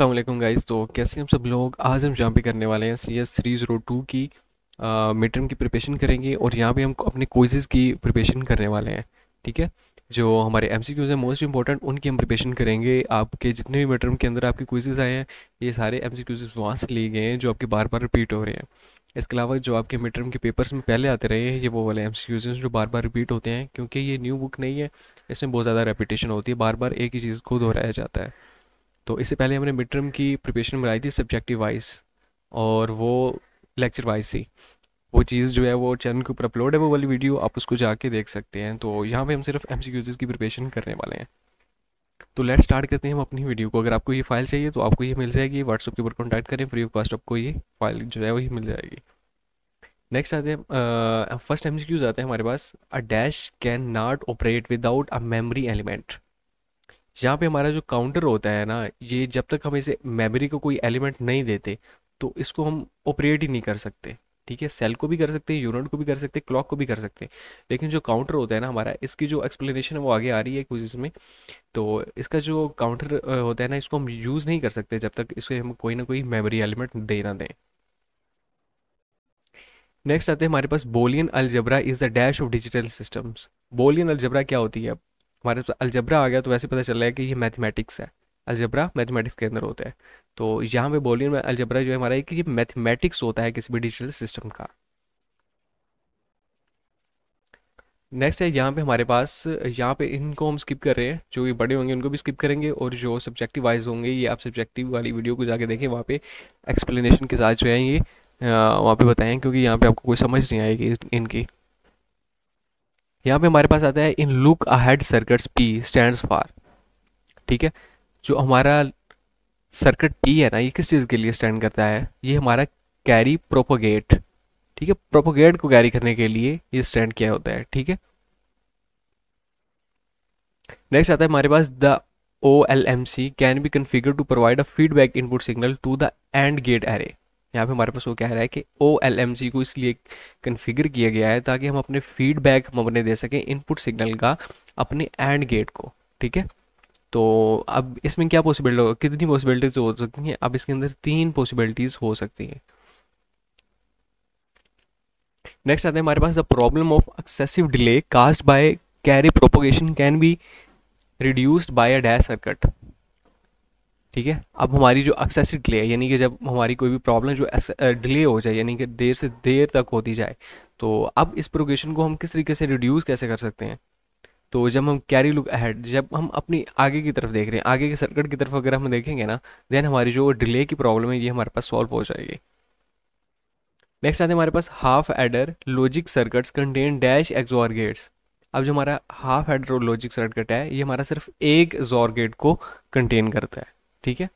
अल्लाम गाइज तो कैसे हम सब लोग आज हम जहाँ पे करने वाले हैं C S three zero two की मिड टर्म की प्रिपेशन करेंगे और यहाँ पे हम अपने कोर्सेज़ की प्रिपेशन करने वाले हैं ठीक है जो हमारे एम सी क्यूज़ हैं मोस्ट इंपॉर्टेंट उनकी हम प्रिपेशन करेंगे आपके जितने भी मिड टर्म के अंदर आपके कोर्सेज आए हैं ये सारे एम सी क्यूज़ वहाँ से लिए गए हैं जो आपके बार बार रिपीट हो रहे हैं इसके अलावा जो आपके मिड टर्म के पेपर्स में पहले आते रहे हैं ये वो वाले एम जो बार बार रिपीट होते हैं क्योंकि ये न्यू बुक नहीं है इसमें बहुत ज़्यादा रेपिटेशन होती है बार बार एक ही चीज़ को दोहराया जाता है तो इससे पहले हमने मिड टर्म की प्रिपरेशन बनाई थी सब्जेक्टिव वाइज और वो लेक्चर वाइज थी वो चीज़ जो है वो चैनल के ऊपर अपलोड है वो वाली वीडियो आप उसको जाके देख सकते हैं तो यहाँ पे हम सिर्फ एम की प्रिपरेशन करने वाले हैं तो लेट स्टार्ट करते हैं हम अपनी वीडियो को अगर आपको ये फाइल चाहिए तो आपको ये मिल जाएगी व्हाट्सअप के ऊपर कॉन्टैक्ट करें फ्री ऑफ कॉस्ट आपको ये फाइल जो है वही मिल जाएगी नेक्स्ट आते हैं फर्स्ट एम आते हैं हमारे पास a dash can not operate without a memory element यहाँ पे हमारा जो काउंटर होता है ना ये जब तक हम इसे मेमोरी को कोई एलिमेंट नहीं देते तो इसको हम ऑपरेट ही नहीं कर सकते ठीक है सेल को भी कर सकते हैं यूनिट को भी कर सकते हैं क्लॉक को भी कर सकते हैं लेकिन जो काउंटर होता है ना हमारा इसकी जो एक्सप्लेनेशन है वो आगे आ रही है कुछ इसमें तो इसका जो काउंटर होता है ना इसको हम यूज़ नहीं कर सकते जब तक इसको हम कोई ना कोई मेमोरी एलिमेंट दे ना दें नेक्स्ट आते हैं हमारे पास Boolean algebra is the dash of digital systems Boolean algebra क्या होती है हमारे पास अलजबरा आ गया तो वैसे पता चल रहा है कि ये मैथमेटिक्स है अलजबरा मैथमेटिक्स के अंदर होता है तो यहाँ पे बोलियन में अलजबरा जो है हमारा कि ये मैथमेटिक्स होता है किसी भी डिजिटल सिस्टम का नेक्स्ट है यहाँ पे हमारे पास यहाँ पे इनको हम स्किप कर रहे हैं जो ये बड़े होंगे उनको भी स्किप करेंगे और जो सब्जेक्टिव वाइज होंगे ये आप सब्जेक्टिव वाली वीडियो को जाके देखें वहाँ पे एक्सप्लेनेशन के साथ जो है ये वहाँ पे बताएं क्योंकि यहाँ पे आपको कोई समझ नहीं आएगी इनकी यहाँ पे हमारे पास आता है in look ahead circuits P stand for ठीक है जो हमारा सर्किट पी है ना ये किस चीज़ के लिए स्टैंड करता है ये हमारा कैरी प्रोपोगेट ठीक है प्रोपोगेट को कैरी करने के लिए ये स्टैंड किया होता है ठीक है नेक्स्ट आता है हमारे पास the O L M C can be configure to provide a feedback input signal to the and gate array यहाँ पे हमारे पास वो कह रहा है कि ओ एल एम जी को इसलिए कन्फिगर किया गया है ताकि हम अपने फीडबैक हम अपने दे सकें इनपुट सिग्नल का अपने एंड गेट को ठीक है तो अब इसमें क्या पॉसिबिलिटी होगा कितनी पॉसिबिलिटीज़ हो सकती हैं अब इसके अंदर तीन पॉसिबिलिटीज़ हो सकती हैं नेक्स्ट आते हैं हमारे पास the problem of excessive delay cast by carry propagation can be reduced by a dash circuit ठीक है अब हमारी जो एक्सेसिव डिले यानी कि जब हमारी कोई भी प्रॉब्लम जो डिले हो जाए यानी कि देर से देर तक होती जाए तो अब इस प्रोगेशन को हम किस तरीके से रिड्यूस कैसे कर सकते हैं तो जब हम कैरी लुक अहेड जब हम अपनी आगे की तरफ देख रहे हैं आगे के सर्किट की तरफ अगर हम देखेंगे ना देन हमारी जो डिले की प्रॉब्लम है ये हमारे पास सॉल्व हो जाएगी नेक्स्ट आते हैं हमारे पास half adder logic circuits contain dash XOR gates अब जो हमारा हाफ एडर लॉजिक सर्किट है ये हमारा सिर्फ एक जोर गेट को कंटेन करता है ठीक है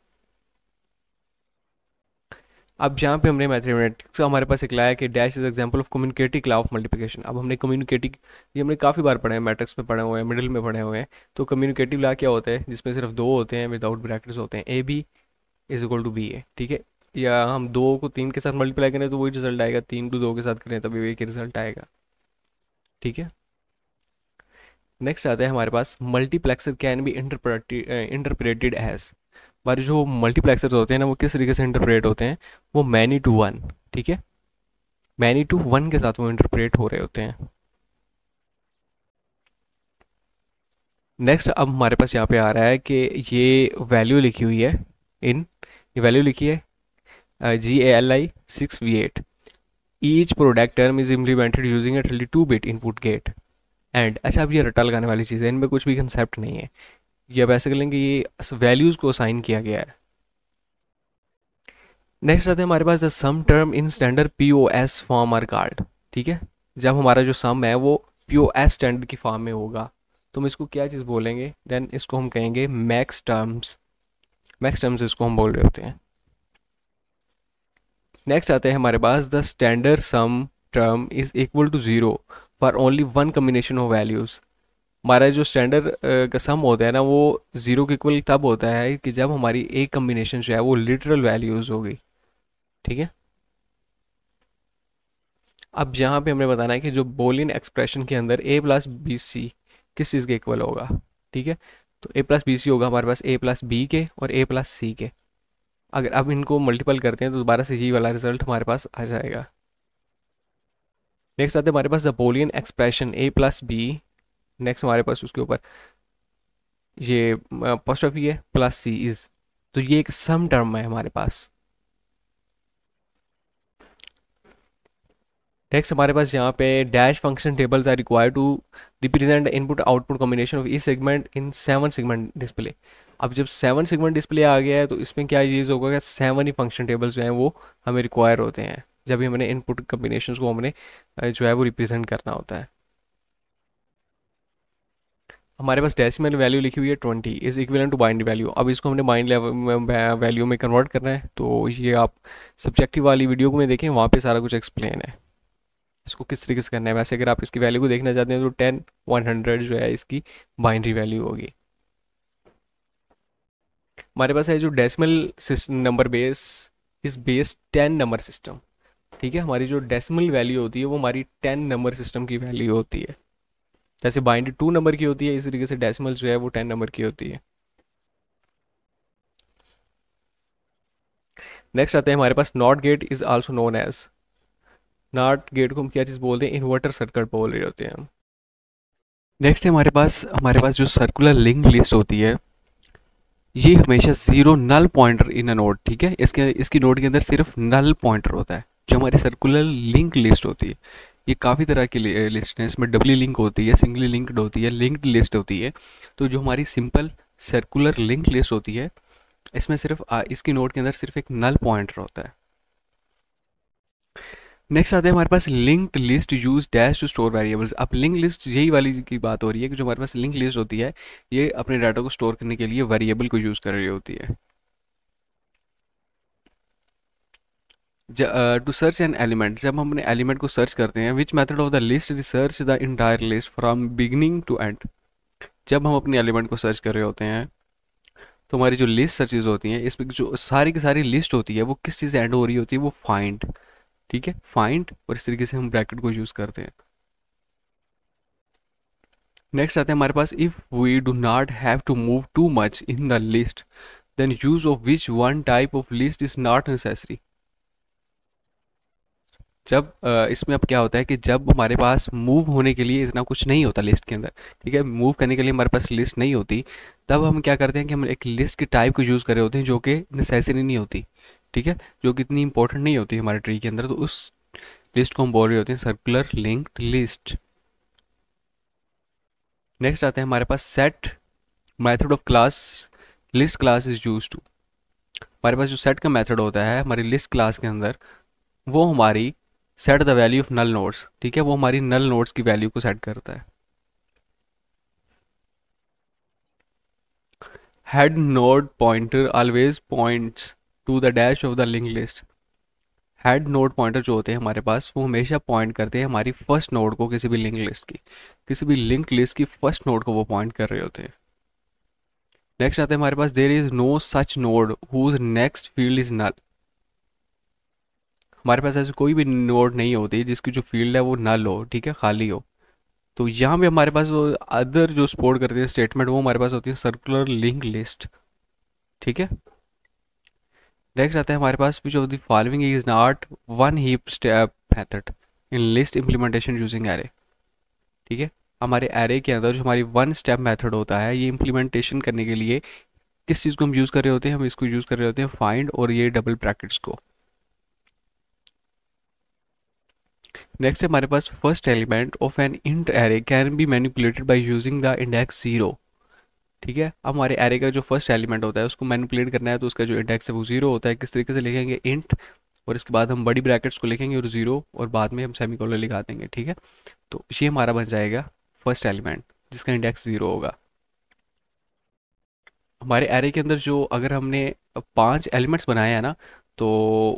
अब जहाँ पे हमने मैथमेटिक्स का तो हमारे पास एक लाया कि dash is example of commutative law of multiplication अब हमने कम्युनिकेटिव ये हमने काफ़ी बार पढ़े हैं मैट्रिक्स में पढ़े हुए हैं मिडिल में पढ़े हुए हैं तो कम्युनिकेटिव लॉ क्या होता है जिसमें सिर्फ दो होते हैं विदाउट ब्रैकेट्स होते हैं A B is equal to B A ठीक है या हम दो को तीन के साथ मल्टीप्लाई करें तो वही रिजल्ट आएगा तीन टू दो के साथ करें तभी वही रिजल्ट आएगा ठीक है नेक्स्ट आता है हमारे पास multiplexer can be interpreted as हमारे जो मल्टीप्लेक्सर्स होते हैं ना वो किस तरीके से इंटरप्रेट होते हैं वो मैनी टू वन ठीक है मैनी टू वन के साथ वो इंटरप्रेट हो रहे होते हैं नेक्स्ट अब हमारे पास यहाँ पे आ रहा है कि ये वैल्यू लिखी हुई है इन ये वैल्यू लिखी है G A L I six V eight each product term is implemented using a thirty two bit input gate and अच्छा अब ये रटा लगाने वाली चीज़ है इनमें कुछ भी कंसेप्ट नहीं है या वैसे कह लेंगे ये वैल्यूज़ को असाइन किया गया है नेक्स्ट आते हैं हमारे पास the sum term in standard P O S form are called ठीक है जब हमारा जो सम है वो पी ओ एस स्टैंडर्ड की फॉर्म में होगा तो हम इसको क्या चीज़ बोलेंगे देन इसको हम कहेंगे मैक्स टर्म्स मैक्स टर्म्स इसको हम बोल रहे होते हैं नेक्स्ट आते हैं हमारे पास the standard sum term is equal to zero for only one combination of values हमारा जो स्टैंडर्ड का सम होता है ना वो ज़ीरो के इक्वल तब होता है कि जब हमारी एक कम्बिनेशन जो है वो लिटरल वैल्यूज़ हो गई ठीक है अब यहाँ पे हमने बताना है कि जो बोलियन एक्सप्रेशन के अंदर ए प्लस बी सी किस चीज़ के इक्वल होगा ठीक है तो ए प्लस बी सी होगा हमारे पास ए प्लस बी के और ए प्लस सी के अगर अब इनको मल्टीपल करते हैं तो दोबारा से यही वाला रिजल्ट हमारे पास आ जाएगा नेक्स्ट आते हैं हमारे पास the Boolean expression A plus B next हमारे पास उसके ऊपर ये पोस्ट ऑफ है प्लस सी इज तो ये एक सम टर्म है हमारे पास नेक्स्ट हमारे पास यहाँ पे dash function tables are require to represent input output combination of E segment in seven segment display अब जब सेवन सेगमेंट डिस्प्ले आ गया है तो इसमें क्या यूज़ होगा कि सेवन ही फंक्शन टेबल्स जो हैं वो हमें रिक्वायर होते हैं जब भी हमने इनपुट कम्बिनेशन को हमने जो है वो रिप्रेजेंट करना होता है हमारे पास डेसिमल वैल्यू लिखी हुई है twenty is equal to bind value अब इसको हमने बाइंड वैल्यू में कन्वर्ट करना है तो ये आप सब्जेक्टिव वाली वीडियो में देखें वहाँ पर सारा कुछ एक्सप्लेन है इसको किस तरीके से करना है वैसे अगर आप इसकी वैल्यू को देखना चाहते हैं तो टेन वन हंड्रेड जो है इसकी बाइंड्री वैल्यू होगी हमारे पास है जो decimal number base is base ten number system ठीक है हमारी जो डेसिमल वैल्यू होती है वो हमारी टेन नंबर सिस्टम की वैल्यू होती है जैसे बाइंड टू नंबर की होती है इसी तरीके से डेसिमल जो है वो टेन नंबर की होती है नेक्स्ट आते हैं हमारे पास not gate is also known as not gate को हम क्या चीज़ बोलते हैं इन्वर्टर सर्कट बोल रहे होते हैं नेक्स्ट है हमारे पास हमारे पास जो सर्कुलर लिंक लिस्ट होती है ये हमेशा zero null pointer in a node ठीक है इसके इसकी नोट के अंदर सिर्फ नल पॉइंटर होता है जो हमारी सर्कुलर लिंक लिस्ट होती है ये काफ़ी तरह की लिस्ट हैं इसमें डबली लिंक होती है सिंगली लिंक्ड होती है लिंक्ड लिस्ट होती है तो जो हमारी सिंपल सर्कुलर लिंक लिस्ट होती है इसमें सिर्फ इसकी नोट के अंदर सिर्फ एक नल पॉइंटर होता है नेक्स्ट आते हैं हमारे पास linked list use dash to store variables अब लिंक लिस्ट यही वाली की बात हो रही है कि जो हमारे पास लिंक लिस्ट होती है ये अपने डाटा को स्टोर करने के लिए वेरिएबल को यूज़ कर रही होती है टू सर्च एन एलिमेंट जब हम अपने एलिमेंट को सर्च करते हैं which method of the list research the entire list from beginning to end जब हम अपने एलिमेंट को सर्च कर रहे होते हैं तो हमारी जो लिस्ट सर्चेज होती हैं इसमें जो सारी की सारी लिस्ट होती है वो किस चीज़ एंड हो रही होती है वो फाइंड ठीक है फाइंड और इस तरीके से हम ब्रैकेट को यूज़ करते हैं नेक्स्ट आते हैं हमारे पास if we do not have to move too much in the list then use of which one type of list is not necessary जब इसमें अब क्या होता है कि जब हमारे पास मूव होने के लिए इतना कुछ नहीं होता लिस्ट के अंदर ठीक है मूव करने के लिए हमारे पास लिस्ट नहीं होती तब हम क्या करते हैं कि हम एक लिस्ट के टाइप को यूज़ कर रहे होते हैं जो कि नेसेसरी नहीं होती ठीक है जो कि इतनी इंपॉर्टेंट नहीं होती हमारे ट्री के अंदर तो उस लिस्ट को हम बोल रहे होते हैं सर्कुलर लिंक्ड लिस्ट नेक्स्ट आते हैं हमारे पास set method of class list class is use to हमारे पास जो सेट का मैथड होता है हमारी लिस्ट क्लास के अंदर वो हमारी set the value of null nodes ठीक है वो हमारी नल नोट्स की वैल्यू को सेट करता है head node pointer always points to the dash of the link list head node pointer जो होते हैं हमारे पास वो हमेशा पॉइंट करते हैं हमारी फर्स्ट नोड को किसी भी लिंक लिस्ट की किसी भी लिंक लिस्ट की फर्स्ट नोड को वो पॉइंट कर रहे होते हैं नेक्स्ट आते हैं हमारे पास there is no such node whose next field is null हमारे पास ऐसी कोई भी नोड नहीं होती जिसकी जो फील्ड है वो नल हो ठीक है खाली हो तो यहाँ पे हमारे पास वो अदर जो सपोर्ट करते हैं स्टेटमेंट वो हमारे पास होती है सर्कुलर लिंक लिस्ट ठीक है नेक्स्ट आता है हमारे पास which of the following is not one heap step method in list implementation using array ठीक है हमारे एरे के अंदर जो हमारी वन स्टेप मेथड होता है ये इम्प्लीमेंटेशन करने के लिए किस चीज़ को हम यूज़ कर रहे होते हैं हम इसको यूज़ कर रहे होते हैं फाइंड और ये डबल ब्रैकेट्स को नेक्स्ट हमारे पास first element of an int array can be manipulated by using the index zero ठीक है अब हमारे एरे का जो फर्स्ट एलिमेंट होता है उसको मैनिपुलेट करना है तो उसका जो इंडेक्स है वो जीरो होता है किस तरीके से लिखेंगे इंट और इसके बाद हम बड़ी ब्रैकेट्स को लिखेंगे और जीरो और बाद में हम सेमी कॉलर लिखा देंगे ठीक है तो ये हमारा बन जाएगा फर्स्ट एलिमेंट जिसका इंडेक्स जीरो होगा हमारे एरे के अंदर जो अगर हमने पांच एलिमेंट्स बनाए हैं ना तो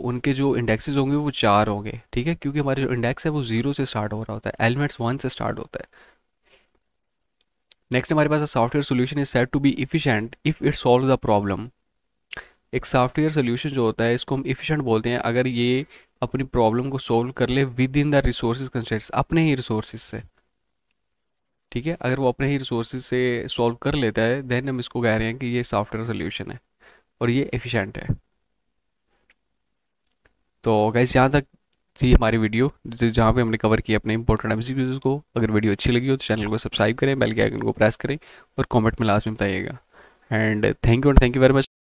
उनके जो इंडेक्सेस होंगे वो चार होंगे ठीक है क्योंकि हमारे जो इंडेक्स है वो जीरो से स्टार्ट हो रहा होता है एलिमेंट्स वन से स्टार्ट होता है नेक्स्ट हमारे पास software solution is set to be efficient if it solve the problem एक सॉफ्टवेयर सोल्यूशन जो होता है इसको हम इफिशेंट बोलते हैं अगर ये अपनी प्रॉब्लम को सोल्व कर ले within the resource constants अपने ही रिसोर्स से ठीक है अगर वो अपने ही रिसोर्स से सॉल्व कर लेता है देन हम इसको कह रहे हैं कि ये सॉफ्टवेयर सोल्यूशन है और ये एफिशिएंट है तो गैस यहाँ तक थी हमारी वीडियो जहाँ पे हमने कवर किया अपने इंपॉर्टेंट एमसीक्यूज को अगर वीडियो अच्छी लगी हो तो चैनल को सब्सक्राइब करें बेल के आइकन को प्रेस करें और कमेंट में लास्ट में बताइएगा and thank you and thank you very much